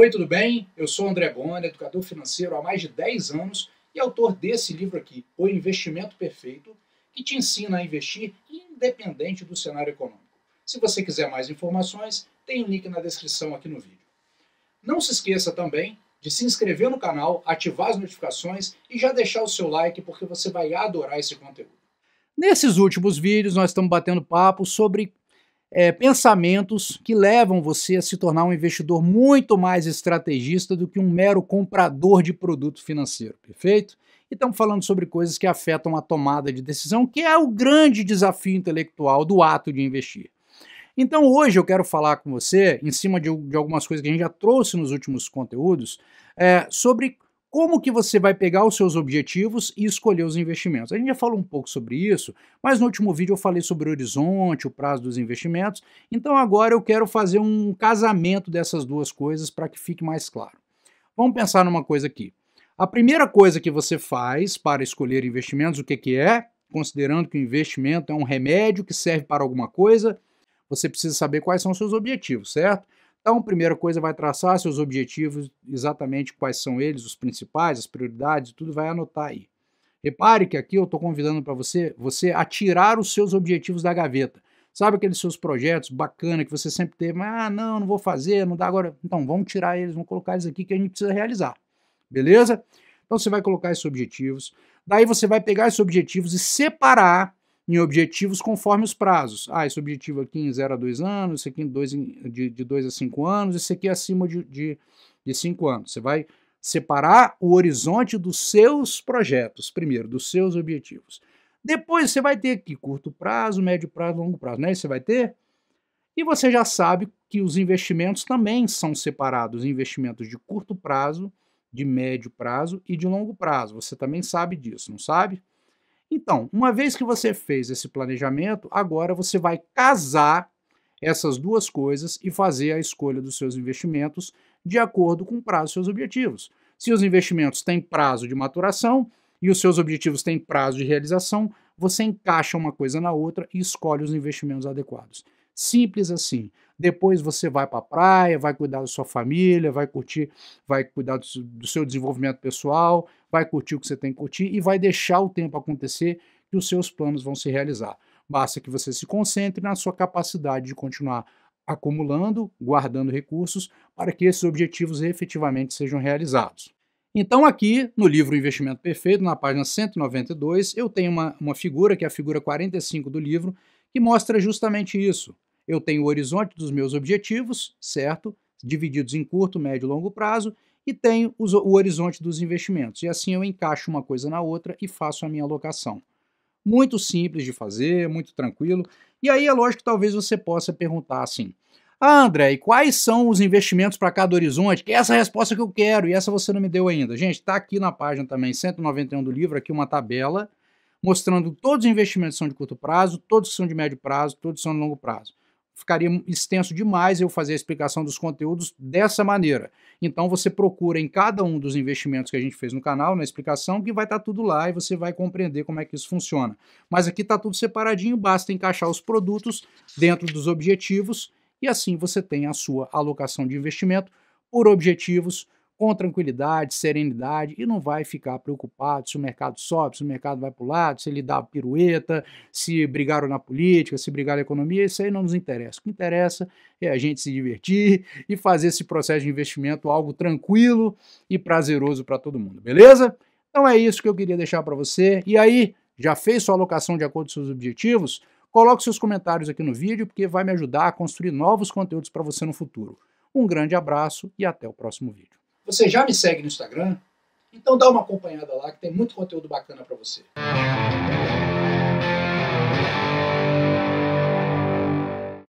Oi, tudo bem? Eu sou André Bona, educador financeiro há mais de 10 anos e autor desse livro aqui, O Investimento Perfeito, que te ensina a investir independente do cenário econômico. Se você quiser mais informações, tem o um link na descrição aqui no vídeo. Não se esqueça também de se inscrever no canal, ativar as notificações e já deixar o seu like porque você vai adorar esse conteúdo. Nesses últimos vídeos nós estamos batendo papo sobre é, pensamentos que levam você a se tornar um investidor muito mais estrategista do que um mero comprador de produto financeiro, perfeito? E estamos falando sobre coisas que afetam a tomada de decisão, que é o grande desafio intelectual do ato de investir. Então hoje eu quero falar com você, em cima de, de algumas coisas que a gente já trouxe nos últimos conteúdos, é, sobre como que você vai pegar os seus objetivos e escolher os investimentos. A gente já falou um pouco sobre isso, mas no último vídeo eu falei sobre o horizonte, o prazo dos investimentos, então agora eu quero fazer um casamento dessas duas coisas para que fique mais claro. Vamos pensar numa coisa aqui. A primeira coisa que você faz para escolher investimentos, o que, que é? Considerando que o investimento é um remédio que serve para alguma coisa, você precisa saber quais são os seus objetivos, certo? Então, primeira coisa, vai traçar seus objetivos, exatamente quais são eles, os principais, as prioridades, tudo vai anotar aí. Repare que aqui eu estou convidando para você, você a tirar os seus objetivos da gaveta. Sabe aqueles seus projetos bacana que você sempre teve, mas ah, não, não vou fazer, não dá agora. Então, vamos tirar eles, vamos colocar eles aqui que a gente precisa realizar. Beleza? Então você vai colocar esses objetivos. Daí você vai pegar esses objetivos e separar em objetivos conforme os prazos. Ah, esse objetivo aqui em 0 a 2 anos, esse aqui em dois, de 2 a 5 anos, esse aqui acima de 5 de, de cinco anos. Você vai separar o horizonte dos seus projetos, primeiro, dos seus objetivos. Depois você vai ter aqui curto prazo, médio prazo, longo prazo, né? Você vai ter. E você já sabe que os investimentos também são separados, investimentos de curto prazo, de médio prazo e de longo prazo. Você também sabe disso, não sabe? Então, uma vez que você fez esse planejamento, agora você vai casar essas duas coisas e fazer a escolha dos seus investimentos de acordo com o prazo dos seus objetivos. Se os investimentos têm prazo de maturação e os seus objetivos têm prazo de realização, você encaixa uma coisa na outra e escolhe os investimentos adequados. Simples assim. Depois você vai para a praia, vai cuidar da sua família, vai curtir, vai cuidar do seu desenvolvimento pessoal, vai curtir o que você tem que curtir e vai deixar o tempo acontecer que os seus planos vão se realizar. Basta que você se concentre na sua capacidade de continuar acumulando, guardando recursos para que esses objetivos efetivamente sejam realizados. Então, aqui no livro Investimento Perfeito, na página 192, eu tenho uma, uma figura, que é a figura 45 do livro, que mostra justamente isso. Eu tenho o horizonte dos meus objetivos, certo? Divididos em curto, médio e longo prazo, e tenho os, o horizonte dos investimentos. E assim eu encaixo uma coisa na outra e faço a minha alocação. Muito simples de fazer, muito tranquilo. E aí é lógico que talvez você possa perguntar assim: ah, André, e quais são os investimentos para cada horizonte? Que é essa a resposta que eu quero e essa você não me deu ainda. Gente, está aqui na página também, 191 do livro, aqui uma tabela mostrando todos os investimentos são de curto prazo, todos são de médio prazo, todos são de longo prazo ficaria extenso demais eu fazer a explicação dos conteúdos dessa maneira. Então você procura em cada um dos investimentos que a gente fez no canal, na explicação, que vai estar tá tudo lá e você vai compreender como é que isso funciona. Mas aqui está tudo separadinho, basta encaixar os produtos dentro dos objetivos e assim você tem a sua alocação de investimento por objetivos, com tranquilidade, serenidade e não vai ficar preocupado se o mercado sobe, se o mercado vai para o lado, se ele dá pirueta, se brigaram na política, se brigaram na economia, isso aí não nos interessa. O que interessa é a gente se divertir e fazer esse processo de investimento algo tranquilo e prazeroso para todo mundo, beleza? Então é isso que eu queria deixar para você. E aí, já fez sua alocação de acordo com seus objetivos? Coloque seus comentários aqui no vídeo porque vai me ajudar a construir novos conteúdos para você no futuro. Um grande abraço e até o próximo vídeo. Você já me segue no Instagram? Então dá uma acompanhada lá que tem muito conteúdo bacana para você.